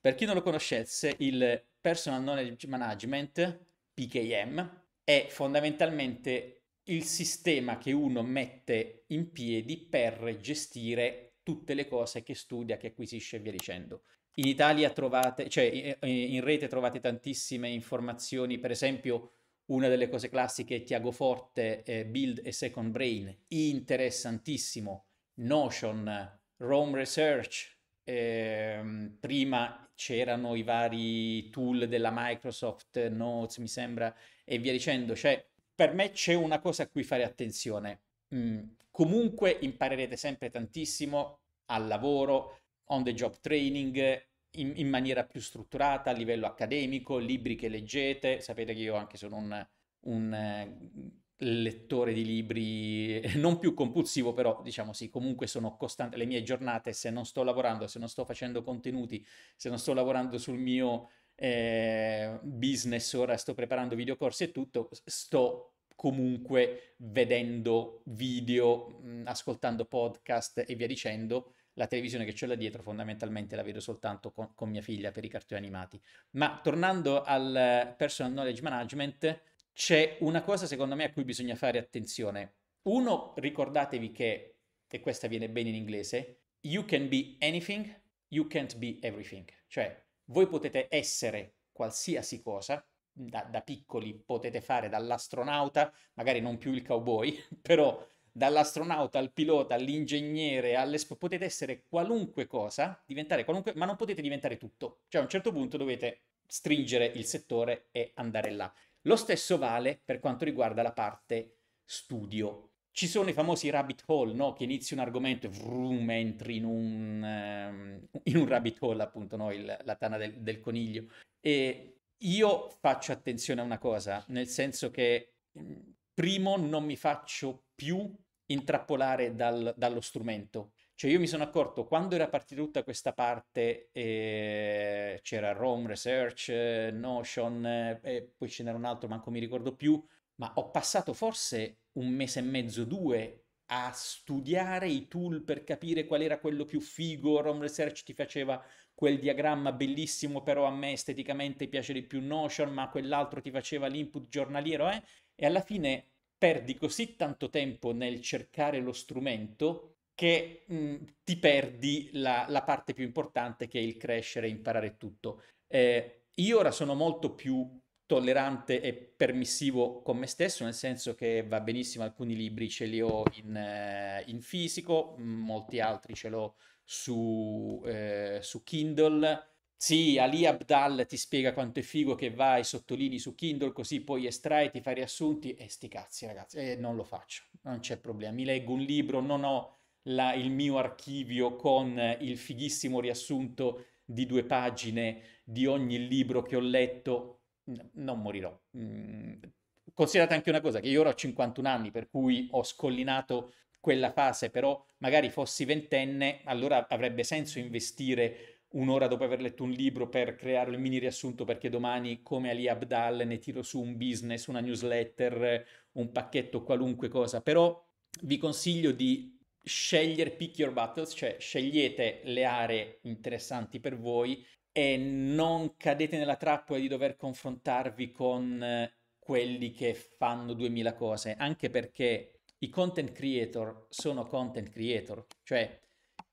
Per chi non lo conoscesse, il personal knowledge management, PKM, è fondamentalmente il sistema che uno mette in piedi per gestire tutte le cose che studia, che acquisisce e via dicendo. In Italia trovate, cioè in rete trovate tantissime informazioni, per esempio una delle cose classiche è Tiago Forte, eh, Build e Second Brain, interessantissimo, Notion, Rome Research, eh, prima c'erano i vari tool della Microsoft, Notes mi sembra, e via dicendo, cioè per me c'è una cosa a cui fare attenzione, mm, comunque imparerete sempre tantissimo al lavoro, on the job training in, in, maniera più strutturata a livello accademico, libri che leggete, sapete che io anche sono un, un eh, lettore di libri eh, non più compulsivo, però diciamo sì, comunque sono costante le mie giornate, se non sto lavorando, se non sto facendo contenuti, se non sto lavorando sul mio eh, business, ora sto preparando videocorsi e tutto, sto comunque vedendo video, mm, ascoltando podcast e via dicendo la televisione che c'è là dietro fondamentalmente la vedo soltanto con, con mia figlia per i cartoni animati. Ma tornando al eh, personal knowledge management, c'è una cosa secondo me a cui bisogna fare attenzione. Uno, ricordatevi che, e questa viene bene in inglese, you can be anything, you can't be everything. Cioè, voi potete essere qualsiasi cosa, da, da piccoli potete fare dall'astronauta, magari non più il cowboy, però dall'astronauta al pilota all'ingegnere, all'espo, potete essere qualunque cosa, diventare qualunque, ma non potete diventare tutto. Cioè a un certo punto dovete stringere il settore e andare là. Lo stesso vale per quanto riguarda la parte studio. Ci sono i famosi rabbit hole, no? Che inizi un argomento e vroom, entri in un, ehm, in un rabbit hole, appunto, no? Il, la tana del, del coniglio. E io faccio attenzione a una cosa, nel senso che mhmm, primo non mi faccio più intrappolare dal, dallo strumento. Cioè io mi sono accorto quando era partita tutta questa parte, eh, c'era Rome Research, eh, Notion, eh, poi ce n'era un altro, manco mi ricordo più, ma ho passato forse un mese e mezzo, due, a studiare i tool per capire qual era quello più figo, Rome Research ti faceva quel diagramma bellissimo, però a me esteticamente piace di più Notion, ma quell'altro ti faceva l'input giornaliero, eh? e alla fine perdi così tanto tempo nel cercare lo strumento che mh, mm, ti perdi la, la, parte più importante che è il crescere e imparare tutto. Eh, io ora sono molto più tollerante e permissivo con me stesso, nel senso che va benissimo alcuni libri ce li ho in, eh, in fisico, molti altri ce l'ho su, eh, su Kindle, sì, Ali Abdal ti spiega quanto è figo che vai, sottolini su Kindle, così poi estrai, ti fai riassunti e sti cazzi ragazzi, E non lo faccio, non c'è problema. Mi leggo un libro, non ho la, il mio archivio con il fighissimo riassunto di due pagine di ogni libro che ho letto, non morirò. Mm, considerate anche una cosa, che io ora ho 51 anni, per cui ho scollinato quella fase, però magari fossi ventenne, allora avrebbe senso investire un'ora dopo aver letto un libro per creare il mini riassunto perché domani come Ali Abdal ne tiro su un business, una newsletter, un pacchetto, qualunque cosa, però vi consiglio di scegliere pick your battles, cioè scegliete le aree interessanti per voi e non cadete nella trappola di dover confrontarvi con eh, quelli che fanno 2000 cose, anche perché i content creator sono content creator, cioè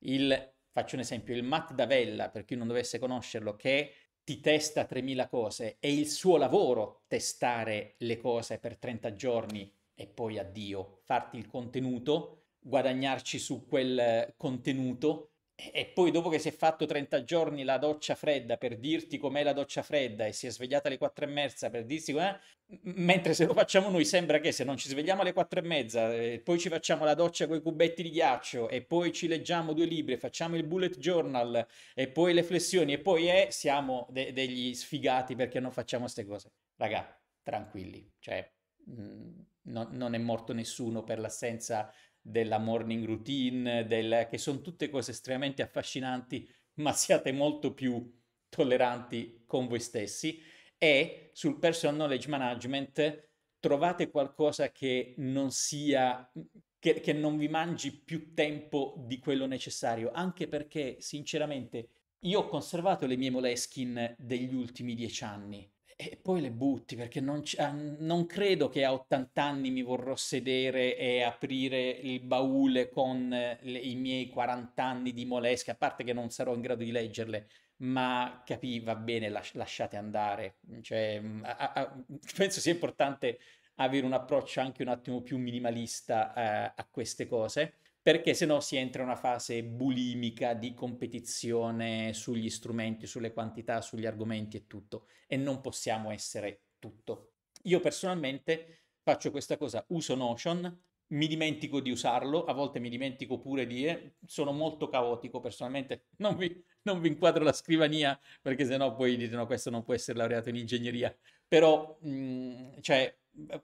il Faccio un esempio, il Matt Davella, per chi non dovesse conoscerlo, che ti testa 3.000 cose, è il suo lavoro testare le cose per 30 giorni e poi addio, farti il contenuto, guadagnarci su quel contenuto e poi dopo che si è fatto 30 giorni la doccia fredda per dirti com'è la doccia fredda e si è svegliata alle 4 e mezza per dirsi com'è, mentre se lo facciamo noi sembra che se non ci svegliamo alle 4 e mezza eh, e poi ci facciamo la doccia con i cubetti di ghiaccio e poi ci leggiamo due libri, e facciamo il bullet journal e poi le flessioni e poi è, siamo de- degli sfigati perché non facciamo queste cose. Raga, tranquilli, cioè mh, mm, non, non è morto nessuno per l'assenza della morning routine, del, che sono tutte cose estremamente affascinanti, ma siate molto più tolleranti con voi stessi. E sul personal knowledge management trovate qualcosa che non sia, che, che non vi mangi più tempo di quello necessario, anche perché sinceramente io ho conservato le mie moleskin degli ultimi dieci anni e poi le butti perché non, c- ah, non, credo che a 80 anni mi vorrò sedere e aprire il baule con le, i miei 40 anni di molesche, a parte che non sarò in grado di leggerle, ma capì, va bene, las- lasciate andare. Cioè, mm, a- a- penso sia importante avere un approccio anche un attimo più minimalista eh, a queste cose perché se no si entra in una fase bulimica di competizione sugli strumenti, sulle quantità, sugli argomenti e tutto, e non possiamo essere tutto. Io personalmente faccio questa cosa, uso Notion, mi dimentico di usarlo, a volte mi dimentico pure di... Eh, sono molto caotico personalmente, non vi, non vi inquadro la scrivania perché sennò poi dite no, questo non può essere laureato in ingegneria, però mh, mm, cioè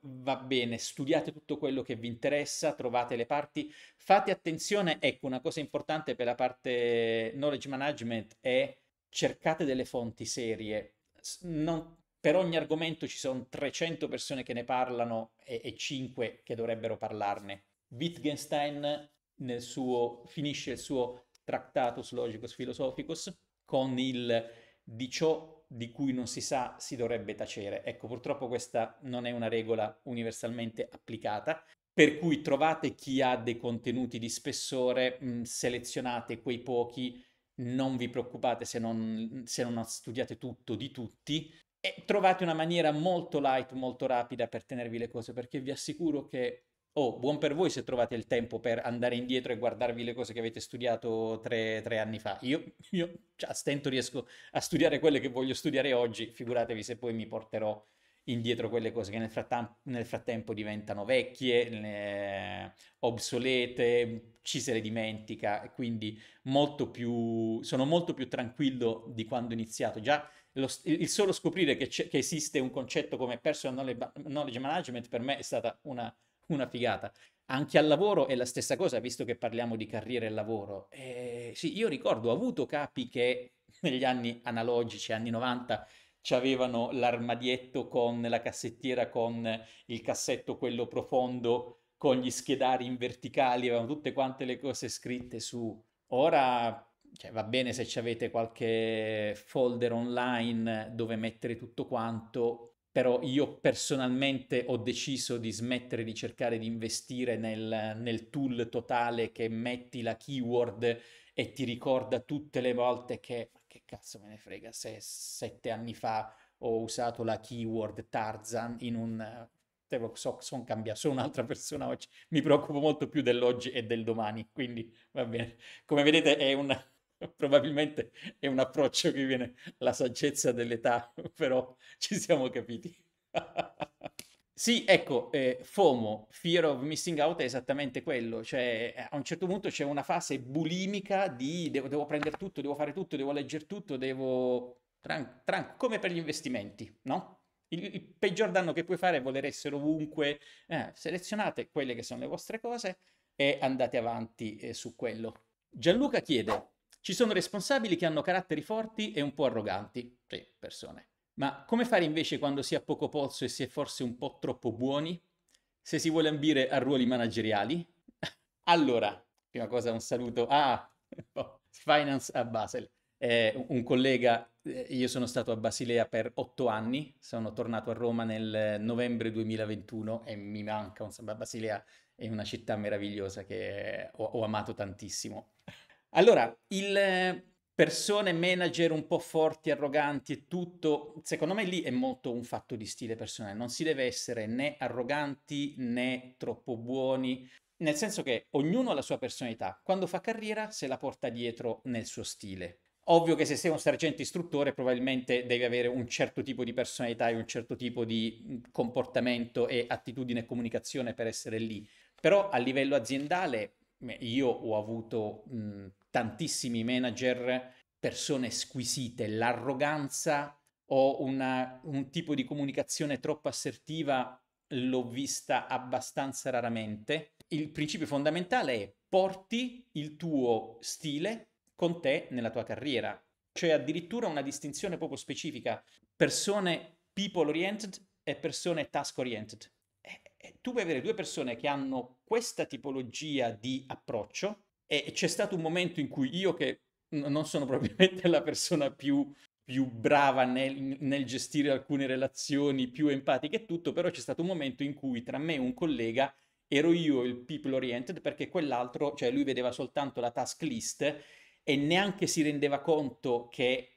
va bene, studiate tutto quello che vi interessa, trovate le parti, fate attenzione, ecco una cosa importante per la parte knowledge management è cercate delle fonti serie, non, per ogni argomento ci sono 300 persone che ne parlano e, e 5 che dovrebbero parlarne. Wittgenstein nel suo, finisce il suo Tractatus Logicus Philosophicus con il di ciò di cui non si sa si dovrebbe tacere. Ecco, purtroppo questa non è una regola universalmente applicata, per cui trovate chi ha dei contenuti di spessore, mh, mm, selezionate quei pochi, non vi preoccupate se non, se non studiate tutto di tutti, e trovate una maniera molto light, molto rapida per tenervi le cose, perché vi assicuro che Oh, buon per voi se trovate il tempo per andare indietro e guardarvi le cose che avete studiato tre, tre anni fa. Io, io cioè, a stento riesco a studiare quelle che voglio studiare oggi, figuratevi se poi mi porterò indietro quelle cose che nel, frattem- nel frattempo diventano vecchie, obsolete, ci se le dimentica, quindi molto più, sono molto più tranquillo di quando ho iniziato. Già lo, il solo scoprire che, che, esiste un concetto come personal knowledge management per me è stata una una figata. Anche al lavoro è la stessa cosa, visto che parliamo di carriera e lavoro. Eh, sì, io ricordo, ho avuto capi che negli anni analogici, anni 90, ci avevano l'armadietto con la cassettiera, con il cassetto quello profondo, con gli schedari in verticali, avevano tutte quante le cose scritte su. Ora cioè, va bene se avete qualche folder online dove mettere tutto quanto, però io personalmente ho deciso di smettere di cercare di investire nel, nel tool totale che metti la keyword e ti ricorda tutte le volte che, ma che cazzo me ne frega se sette anni fa ho usato la keyword Tarzan in un... So, sono cambiato, sono un'altra persona oggi, mi preoccupo molto più dell'oggi e del domani, quindi va bene. Come vedete è un... probabilmente è un approccio che viene la saggezza dell'età, però ci siamo capiti. sì, ecco, eh, FOMO, Fear of Missing Out, è esattamente quello, cioè eh, a un certo punto c'è una fase bulimica di devo, devo prendere tutto, devo fare tutto, devo leggere tutto, devo... Tran- tran- come per gli investimenti, no? Il, il, peggior danno che puoi fare è voler essere ovunque, eh, selezionate quelle che sono le vostre cose e andate avanti eh, su quello. Gianluca chiede, ci sono responsabili che hanno caratteri forti e un po' arroganti, sì, persone. Ma come fare invece quando si è poco polso e si è forse un po' troppo buoni? Se si vuole ambire a ruoli manageriali? allora, prima cosa un saluto a oh, Finance a Basel. È un collega, eh, io sono stato a Basilea per otto anni, sono tornato a Roma nel novembre 2021 e mi manca, insomma, Basilea è una città meravigliosa che ho, ho amato tantissimo allora, il eh, persone manager un po' forti, arroganti e tutto, secondo me lì è molto un fatto di stile personale, non si deve essere né arroganti né troppo buoni, nel senso che ognuno ha la sua personalità, quando fa carriera se la porta dietro nel suo stile. Ovvio che se sei un sergente istruttore probabilmente devi avere un certo tipo di personalità e un certo tipo di mm, comportamento e attitudine e comunicazione per essere lì, però a livello aziendale io ho avuto mh, mm, tantissimi manager, persone squisite, l'arroganza o una, un tipo di comunicazione troppo assertiva l'ho vista abbastanza raramente. Il principio fondamentale è porti il tuo stile con te nella tua carriera. C'è addirittura una distinzione poco specifica, persone people oriented e persone task oriented. E tu puoi avere due persone che hanno questa tipologia di approccio e c'è stato un momento in cui io, che non sono probabilmente la persona più, più brava nel, nel, gestire alcune relazioni, più empatica e tutto, però c'è stato un momento in cui tra me e un collega ero io il people oriented perché quell'altro, cioè lui vedeva soltanto la task list e neanche si rendeva conto che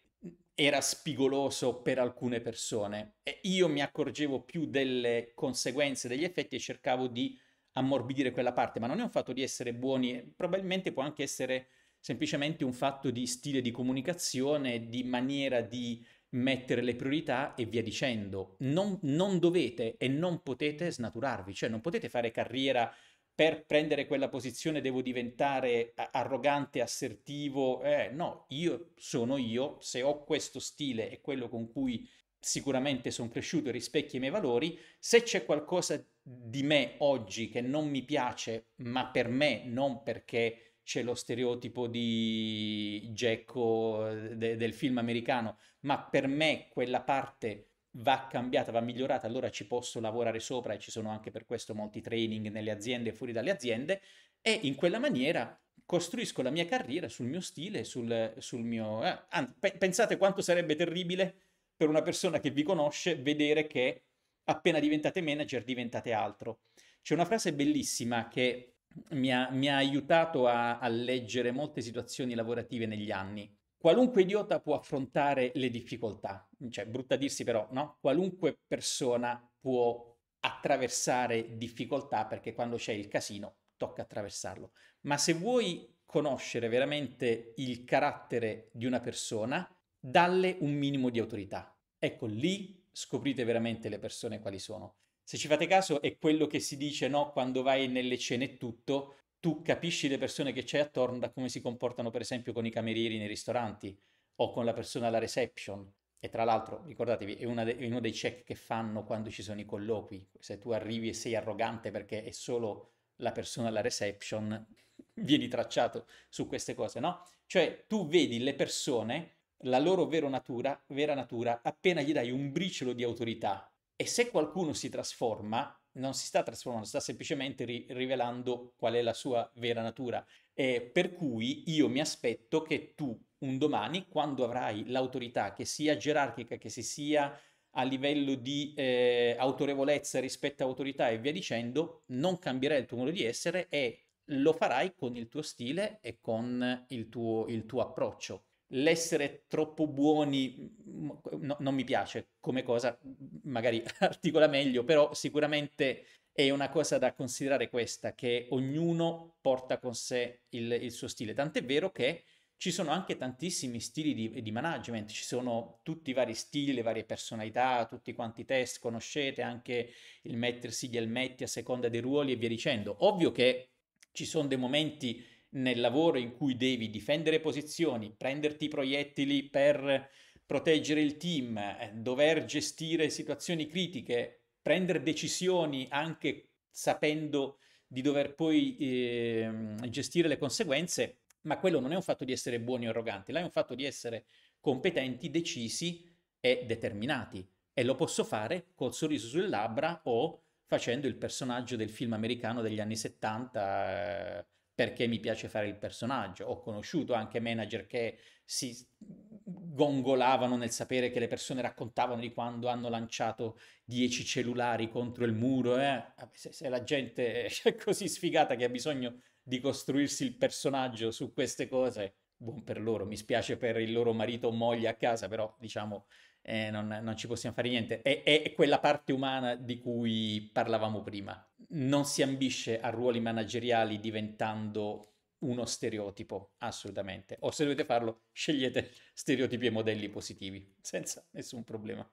era spigoloso per alcune persone. E io mi accorgevo più delle conseguenze, degli effetti e cercavo di ammorbidire quella parte, ma non è un fatto di essere buoni, probabilmente può anche essere semplicemente un fatto di stile di comunicazione, di maniera di mettere le priorità e via dicendo. Non, non dovete e non potete snaturarvi, cioè non potete fare carriera per prendere quella posizione devo diventare arrogante, assertivo. Eh, no, io sono io, se ho questo stile e quello con cui sicuramente sono cresciuto e rispecchio i miei valori, se c'è qualcosa di me oggi che non mi piace, ma per me, non perché c'è lo stereotipo di Gecko de- del film americano, ma per me quella parte va cambiata, va migliorata, allora ci posso lavorare sopra e ci sono anche per questo molti training nelle aziende e fuori dalle aziende e in quella maniera costruisco la mia carriera sul mio stile, sul, sul mio... Eh, pensate quanto sarebbe terribile per una persona che vi conosce vedere che appena diventate manager diventate altro. C'è una frase bellissima che mi ha, mi ha aiutato a, a leggere molte situazioni lavorative negli anni. Qualunque idiota può affrontare le difficoltà, cioè brutta dirsi però, no? Qualunque persona può attraversare difficoltà perché quando c'è il casino tocca attraversarlo. Ma se vuoi conoscere veramente il carattere di una persona, dalle un minimo di autorità. Ecco, lì scoprite veramente le persone quali sono. Se ci fate caso è quello che si dice no quando vai nelle cene e tutto, tu capisci le persone che c'è attorno da come si comportano per esempio con i camerieri nei ristoranti o con la persona alla reception. E tra l'altro, ricordatevi, è, de- è uno dei check che fanno quando ci sono i colloqui. Se tu arrivi e sei arrogante perché è solo la persona alla reception, vieni tracciato su queste cose, no? Cioè tu vedi le persone la loro vera natura, vera natura appena gli dai un briciolo di autorità. E se qualcuno si trasforma, non si sta trasformando, sta semplicemente ri- rivelando qual è la sua vera natura. Eh, per cui io mi aspetto che tu un domani, quando avrai l'autorità, che sia gerarchica, che si sia a livello di eh, autorevolezza rispetto a autorità e via dicendo, non cambierai il tuo modo di essere e lo farai con il tuo stile e con il tuo, il tuo approccio l'essere troppo buoni mm, mm, no, non mi piace come cosa, mm, magari articola meglio, però sicuramente è una cosa da considerare questa, che ognuno porta con sé il, il suo stile. Tant'è vero che ci sono anche tantissimi stili di, di, management, ci sono tutti i vari stili, le varie personalità, tutti quanti i test, conoscete anche il mettersi gli elmetti a seconda dei ruoli e via dicendo. Ovvio che ci sono dei momenti nel lavoro in cui devi difendere posizioni, prenderti proiettili per proteggere il team, eh, dover gestire situazioni critiche, prendere decisioni anche sapendo di dover poi eh, gestire le conseguenze, ma quello non è un fatto di essere buoni o arroganti, là è un fatto di essere competenti, decisi e determinati. E lo posso fare col sorriso sulle labbra o facendo il personaggio del film americano degli anni 70, eh, perché mi piace fare il personaggio. Ho conosciuto anche manager che si gongolavano nel sapere che le persone raccontavano di quando hanno lanciato 10 cellulari contro il muro. Eh? Ah, se, se la gente è così sfigata che ha bisogno di costruirsi il personaggio su queste cose, buon per loro. Mi spiace per il loro marito o moglie a casa, però diciamo eh, non, non, ci possiamo fare niente. È, è quella parte umana di cui parlavamo prima non si ambisce a ruoli manageriali diventando uno stereotipo, assolutamente. O se dovete farlo, scegliete stereotipi e modelli positivi, senza nessun problema.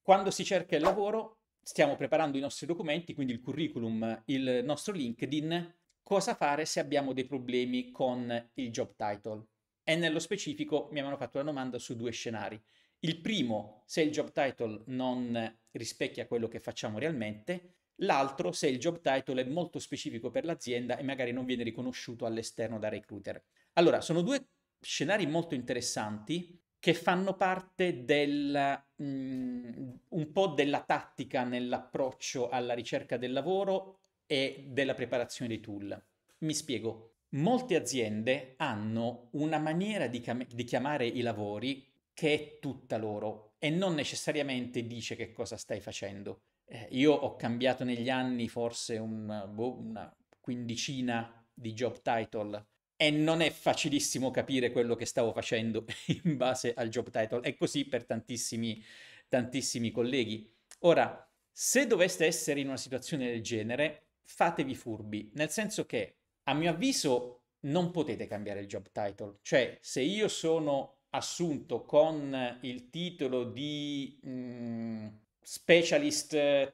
Quando si cerca il lavoro, stiamo preparando i nostri documenti, quindi il curriculum, il nostro LinkedIn, cosa fare se abbiamo dei problemi con il job title. E nello specifico mi avevano fatto la domanda su due scenari. Il primo, se il job title non rispecchia quello che facciamo realmente, l'altro se il job title è molto specifico per l'azienda e magari non viene riconosciuto all'esterno da recruiter. Allora, sono due scenari molto interessanti che fanno parte del, um, un po' della tattica nell'approccio alla ricerca del lavoro e della preparazione dei tool. Mi spiego. Molte aziende hanno una maniera di, cam- di chiamare i lavori che è tutta loro e non necessariamente dice che cosa stai facendo eh, io ho cambiato negli anni forse un, boh, una quindicina di job title e non è facilissimo capire quello che stavo facendo in base al job title. È così per tantissimi, tantissimi colleghi. Ora, se doveste essere in una situazione del genere, fatevi furbi, nel senso che, a mio avviso, non potete cambiare il job title. Cioè, se io sono assunto con il titolo di mh, mm, specialist,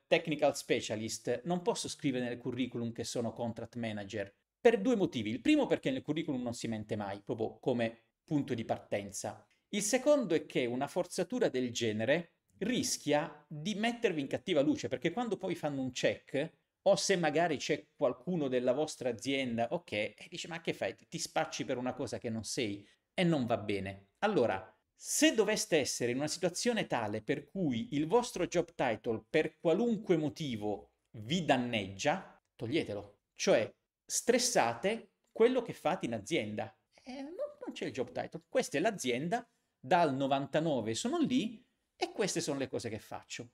technical specialist, non posso scrivere nel curriculum che sono contract manager per due motivi. Il primo perché nel curriculum non si mente mai, proprio come punto di partenza. Il secondo è che una forzatura del genere rischia di mettervi in cattiva luce, perché quando poi fanno un check, o se magari c'è qualcuno della vostra azienda, ok, e dice ma che fai? Ti spacci per una cosa che non sei e non va bene. Allora, se doveste essere in una situazione tale per cui il vostro job title per qualunque motivo vi danneggia, toglietelo. Cioè, stressate quello che fate in azienda. Eh, non, non c'è il job title, questa è l'azienda, dal 99 sono lì e queste sono le cose che faccio.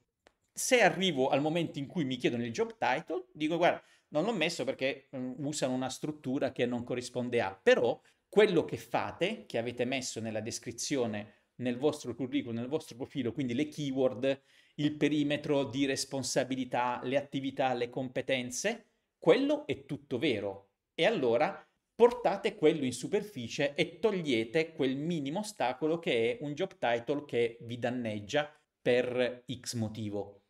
Se arrivo al momento in cui mi chiedono il job title, dico guarda, non l'ho messo perché mm, usano una struttura che non corrisponde a, però quello che fate, che avete messo nella descrizione, nel vostro curriculum, nel vostro profilo, quindi le keyword, il perimetro di responsabilità, le attività, le competenze, quello è tutto vero. E allora portate quello in superficie e togliete quel minimo ostacolo che è un job title che vi danneggia per X motivo.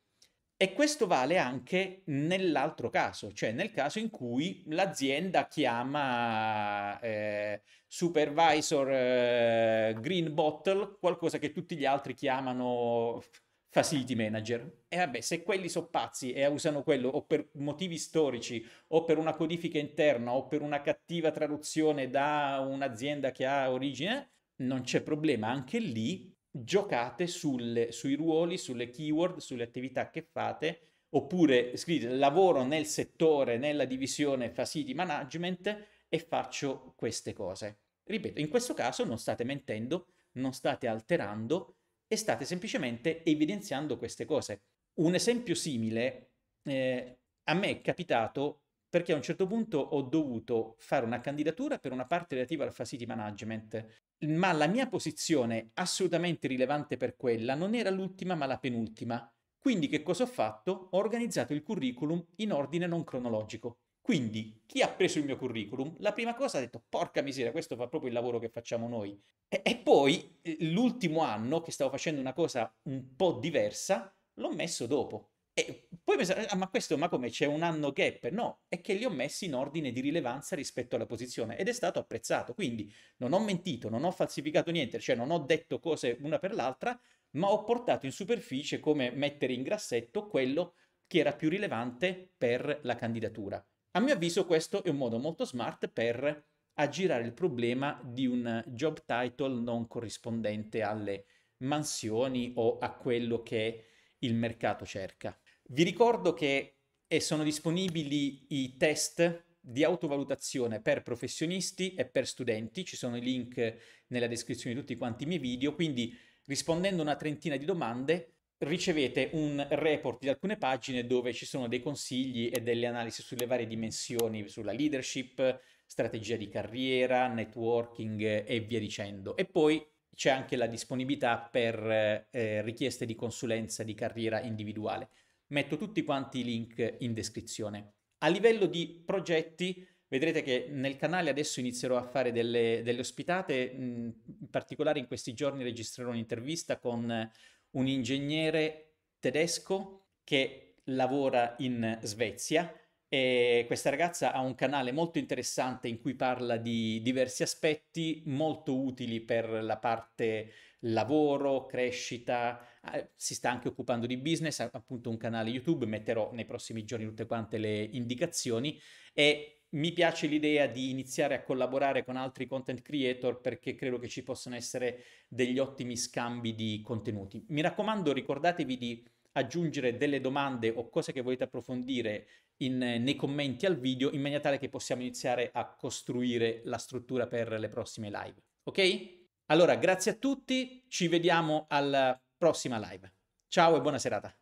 E questo vale anche nell'altro caso, cioè nel caso in cui l'azienda chiama eh, supervisor eh, green bottle, qualcosa che tutti gli altri chiamano facility manager. E vabbè, se quelli sono pazzi e usano quello o per motivi storici o per una codifica interna o per una cattiva traduzione da un'azienda che ha origine, non c'è problema. Anche lì giocate sulle, sui ruoli, sulle keyword, sulle attività che fate, oppure scrivete lavoro nel settore, nella divisione facility management e faccio queste cose. Ripeto, in questo caso non state mentendo, non state alterando e state semplicemente evidenziando queste cose. Un esempio simile eh, a me è capitato perché a un certo punto ho dovuto fare una candidatura per una parte relativa al facility management, ma la mia posizione assolutamente rilevante per quella non era l'ultima ma la penultima. Quindi che cosa ho fatto? Ho organizzato il curriculum in ordine non cronologico. Quindi chi ha preso il mio curriculum, la prima cosa ha detto porca miseria, questo fa proprio il lavoro che facciamo noi. E, e poi eh, l'ultimo anno che stavo facendo una cosa un po' diversa, l'ho messo dopo e poi pensate, ah, ma questo, ma come c'è un anno gap? No, è che li ho messi in ordine di rilevanza rispetto alla posizione ed è stato apprezzato. Quindi non ho mentito, non ho falsificato niente, cioè non ho detto cose una per l'altra, ma ho portato in superficie come mettere in grassetto quello che era più rilevante per la candidatura. A mio avviso questo è un modo molto smart per aggirare il problema di un job title non corrispondente alle mansioni o a quello che il mercato cerca. Vi ricordo che eh, sono disponibili i test di autovalutazione per professionisti e per studenti, ci sono i link nella descrizione di tutti quanti i miei video, quindi rispondendo a una trentina di domande ricevete un report di alcune pagine dove ci sono dei consigli e delle analisi sulle varie dimensioni, sulla leadership, strategia di carriera, networking e via dicendo. E poi c'è anche la disponibilità per eh, richieste di consulenza di carriera individuale metto tutti quanti i link in descrizione. A livello di progetti, vedrete che nel canale adesso inizierò a fare delle, delle ospitate, in particolare in questi giorni registrerò un'intervista con un ingegnere tedesco che lavora in Svezia e questa ragazza ha un canale molto interessante in cui parla di diversi aspetti molto utili per la parte lavoro, crescita, eh, si sta anche occupando di business, ha appunto un canale YouTube, metterò nei prossimi giorni tutte quante le indicazioni e mi piace l'idea di iniziare a collaborare con altri content creator perché credo che ci possano essere degli ottimi scambi di contenuti. Mi raccomando, ricordatevi di aggiungere delle domande o cose che volete approfondire in, nei commenti al video in maniera tale che possiamo iniziare a costruire la struttura per le prossime live. Ok? Allora, grazie a tutti, ci vediamo al prossima live. Ciao e buona serata.